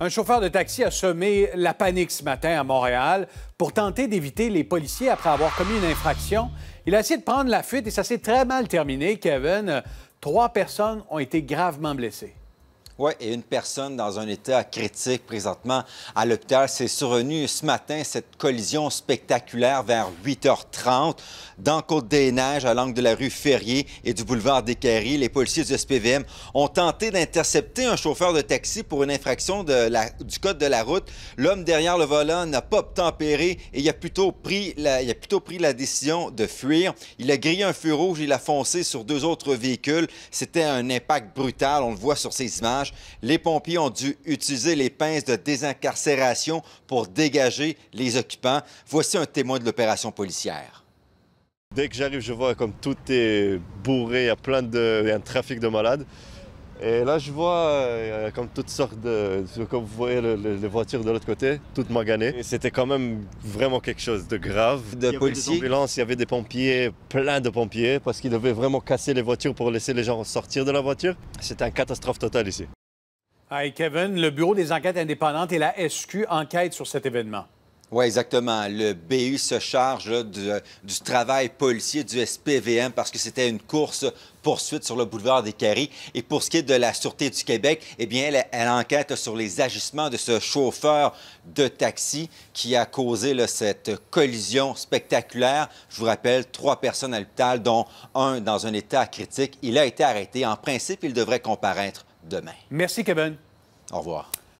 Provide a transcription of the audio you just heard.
Un chauffeur de taxi a semé la panique ce matin à Montréal pour tenter d'éviter les policiers après avoir commis une infraction. Il a essayé de prendre la fuite et ça s'est très mal terminé, Kevin. Trois personnes ont été gravement blessées. Oui, et une personne dans un état critique présentement à l'hôpital. C'est survenu ce matin, cette collision spectaculaire vers 8h30 dans Côte-des-Neiges, à l'angle de la rue Ferrier et du boulevard des Les policiers du SPVM ont tenté d'intercepter un chauffeur de taxi pour une infraction de la... du code de la route. L'homme derrière le volant n'a pas tempéré et il a, plutôt pris la... il a plutôt pris la décision de fuir. Il a grillé un feu rouge, il a foncé sur deux autres véhicules. C'était un impact brutal, on le voit sur ces images. Les pompiers ont dû utiliser les pinces de désincarcération pour dégager les occupants. Voici un témoin de l'opération policière. Dès que j'arrive, je vois comme tout est bourré, il y a plein de, il y a un trafic de malades. Et là, je vois euh, comme toutes sortes de. Comme vous voyez les voitures de l'autre côté, toutes maganées. C'était quand même vraiment quelque chose de grave. De police il y avait des pompiers, plein de pompiers, parce qu'ils devaient vraiment casser les voitures pour laisser les gens sortir de la voiture. C'était une catastrophe totale ici. Hi Kevin, le Bureau des enquêtes indépendantes et la SQ enquêtent sur cet événement. Oui, exactement. Le BU se charge du, travail policier du SPVM parce que c'était une course poursuite sur le boulevard des Carrés. Et pour ce qui est de la Sûreté du Québec, eh bien, elle, enquête sur les agissements de ce chauffeur de taxi qui a causé cette collision spectaculaire. Je vous rappelle, trois personnes à l'hôpital, dont un dans un état critique. Il a été arrêté. En principe, il devrait comparaître demain. Merci, Kevin. Au revoir.